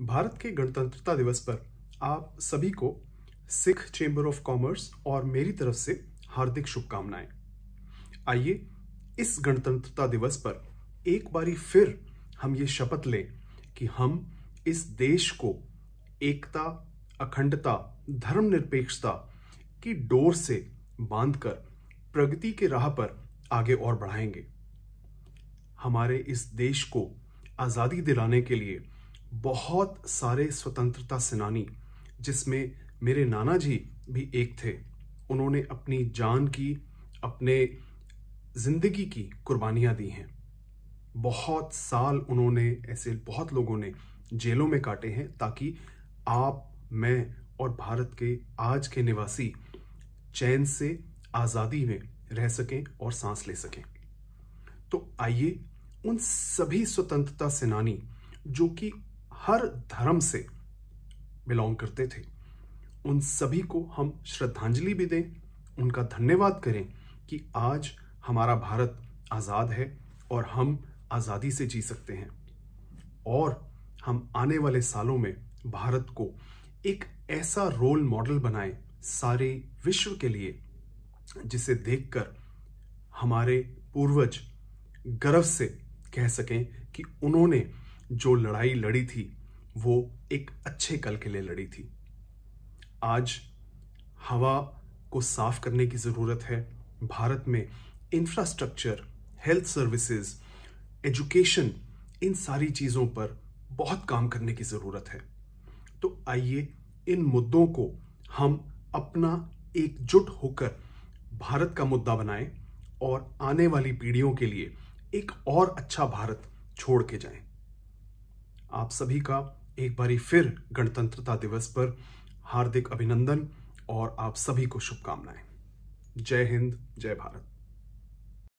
भारत के गणतंत्रता दिवस पर आप सभी को सिख चेंबर ऑफ कॉमर्स और मेरी तरफ से हार्दिक शुभकामनाएं आइए इस गणतंत्रता दिवस पर एक बारी फिर हम ये शपथ लें कि हम इस देश को एकता अखंडता धर्मनिरपेक्षता की डोर से बांधकर प्रगति के राह पर आगे और बढ़ाएंगे हमारे इस देश को आज़ादी दिलाने के लिए बहुत सारे स्वतंत्रता सेनानी जिसमें मेरे नाना जी भी एक थे उन्होंने अपनी जान की अपने ज़िंदगी की कुर्बानियाँ दी हैं बहुत साल उन्होंने ऐसे बहुत लोगों ने जेलों में काटे हैं ताकि आप मैं और भारत के आज के निवासी चैन से आज़ादी में रह सकें और सांस ले सकें तो आइए उन सभी स्वतंत्रता सेनानी जो कि हर धर्म से बिलोंग करते थे उन सभी को हम श्रद्धांजलि भी दें उनका धन्यवाद करें कि आज हमारा भारत आज़ाद है और हम आज़ादी से जी सकते हैं और हम आने वाले सालों में भारत को एक ऐसा रोल मॉडल बनाएं सारे विश्व के लिए जिसे देखकर हमारे पूर्वज गर्व से कह सकें कि उन्होंने जो लड़ाई लड़ी थी वो एक अच्छे कल के लिए लड़ी थी आज हवा को साफ करने की ज़रूरत है भारत में इंफ्रास्ट्रक्चर हेल्थ सर्विसेज एजुकेशन इन सारी चीज़ों पर बहुत काम करने की ज़रूरत है तो आइए इन मुद्दों को हम अपना एकजुट होकर भारत का मुद्दा बनाएं और आने वाली पीढ़ियों के लिए एक और अच्छा भारत छोड़ के जाएं। आप सभी का एक बारी फिर गणतंत्रता दिवस पर हार्दिक अभिनंदन और आप सभी को शुभकामनाएं जय हिंद जय भारत